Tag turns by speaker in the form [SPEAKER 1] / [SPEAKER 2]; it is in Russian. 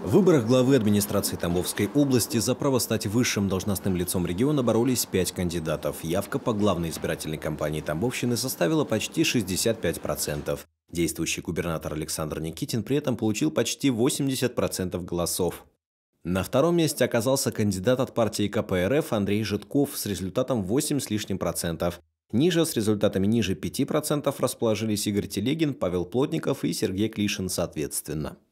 [SPEAKER 1] В выборах главы администрации Тамбовской области за право стать высшим должностным лицом региона боролись пять кандидатов. Явка по главной избирательной кампании Тамбовщины составила почти 65%. Действующий губернатор Александр Никитин при этом получил почти 80% голосов. На втором месте оказался кандидат от партии КПРФ Андрей Житков с результатом 8 с лишним процентов. Ниже с результатами ниже 5% расположились Игорь Телегин, Павел Плотников и Сергей Клишин соответственно.